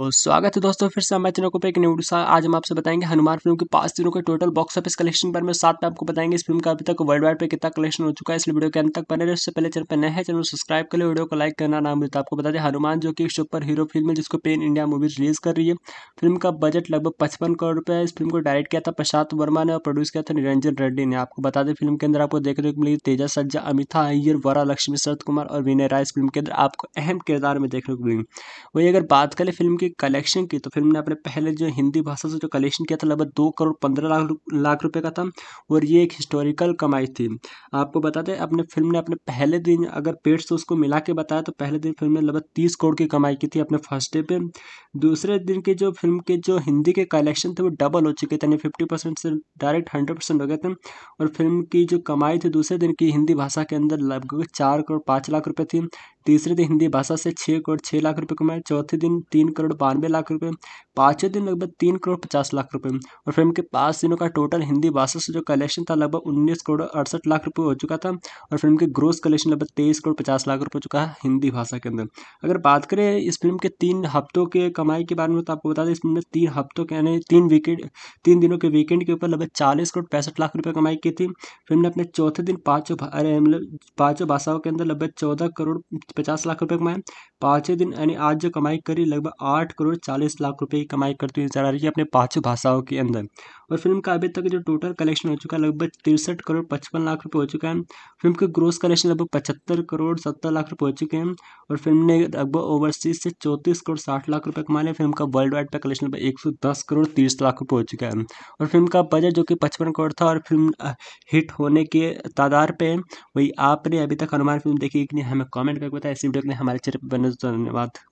स्वागत है दोस्तों फिर से हमारे चैनल पे एक सा आज हम आपसे बताएंगे हनुमान फिल्म के पांच दिनों के टोटल बॉक्स ऑफिस कलेक्शन पर मैं साथ में आपको बताएंगे इस फिल्म का अभी तक वर्ल्ड वाइड पे कितना कलेक्शन हो चुका है इसलिए वीडियो के अंत तक बने रहे उससे पहले चैनल पर नए चैनल सब्सक्राइब कर ले वीडियो को लाइक करना नाम मिलता आपको बता दें हनुमान जो कि सुपर हीरो फिल्म है जिसको पेन इंडिया मूवीज रिलीज कर रही है फिल्म का बजट लगभग पचपन करोड़ रुपये है इस फिल्म को डायरेक्ट किया था प्रशांत वर्मा ने और प्रोड्यूस किया था निरंजन रेड्डी ने आपको बता दें फिल्म के अंदर आपको देखने को मिली तेजा सज्जा अमिता अय्यर वरा लक्ष्मी शरद कुमार और विनय राय इस फिल्म के अंदर आपको अहम किरदार में देखने को मिली वही अगर बात करें फिल्म की की कलेक्शन की तो फिल्म ने अपने पहले जो हिंदी भाषा से जो कलेक्शन किया था लगभग दो करोड़ पंद्रह लाख लाख रुपए का था और ये एक हिस्टोरिकल कमाई थी आपको बता दें अपने फिल्म ने अपने पहले दिन अगर पेट से उसको मिला के बताया तो पहले दिन फिल्म ने लगभग तीस करोड़ की कमाई की थी अपने फर्स्ट डे पर दूसरे दिन के जो फिल्म के जो हिंदी के कलेक्शन थे वो डबल हो चुके थे यानी फिफ्टी परसेंट से डायरेक्ट हंड्रेड परसेंट हो गए थे और फिल्म की जो कमाई थी दूसरे दिन की हिंदी भाषा के अंदर लगभग चार करोड़ पाँच लाख रुपये थी तीसरे दिन हिंदी भाषा से छः करोड़ छः लाख रुपये कमाए चौथे दिन तीन करोड़ बानवे लाख रुपये पाँचों दिन लगभग तीन करोड़ पचास लाख रुपये और फिल्म के पाँच दिनों का टोटल हिंदी भाषा से जो कलेक्शन था लगभग उन्नीस करोड़ अड़सठ लाख रुपये हो चुका था और फिल्म के ग्रोस कलेक्शन लगभग तेईस करोड़ पचास लाख रुपये हो चुका है हिंदी भाषा के अंदर अगर बात करें इस फिल्म के तीन हफ्तों के कमाई के बारे में तो आपको बता दें इस फिल्म ने तीन हफ्तों के यानी तीन वीकेंड तीन दिनों के वीकेंड के ऊपर लगभग चालीस करोड़ पैंसठ लाख रुपये कमाई की थी फिल्म ने अपने चौथे दिन पाँचों अरे मतलब पाँचों भाषाओं के अंदर लगभग चौदह करोड़ पचास लाख रुपये कमाए पाँचवें दिन यानी आज जो कमाई करी लगभग आठ साठ करोड़ चालीस लाख रुपए की कमाई करती हुई नजर आ रही है अपने पांचों भाषाओं के अंदर और फिल्म का अभी तक जो टोटल कलेक्शन हो चुका है लगभग तिरसठ करोड़ पचपन लाख रुपए हो चुका है फिल्म के ग्रोस कलेक्शन लगभग पचहत्तर करोड़ सत्तर लाख रुपये हो चुके हैं और फिल्म ने लगभग ओवरसीज से चौंतीस करोड़ साठ लाख रुपये कमा लिया फिल्म का वर्ल्ड वाइड पर कलेक्शन लगभग एक सौ दस करोड़ तीस लाख रुपये हो चुका है और फिल्म का बजट जो कि पचपन करोड़ था और फिल्म हिट होने के तादार पर वही आपने अभी तक हनुमान फिल्म देखी कि नहीं हमें कॉमेंट करके बताया इसी वीडियो के लिए हमारे चैनल पर धन्यवाद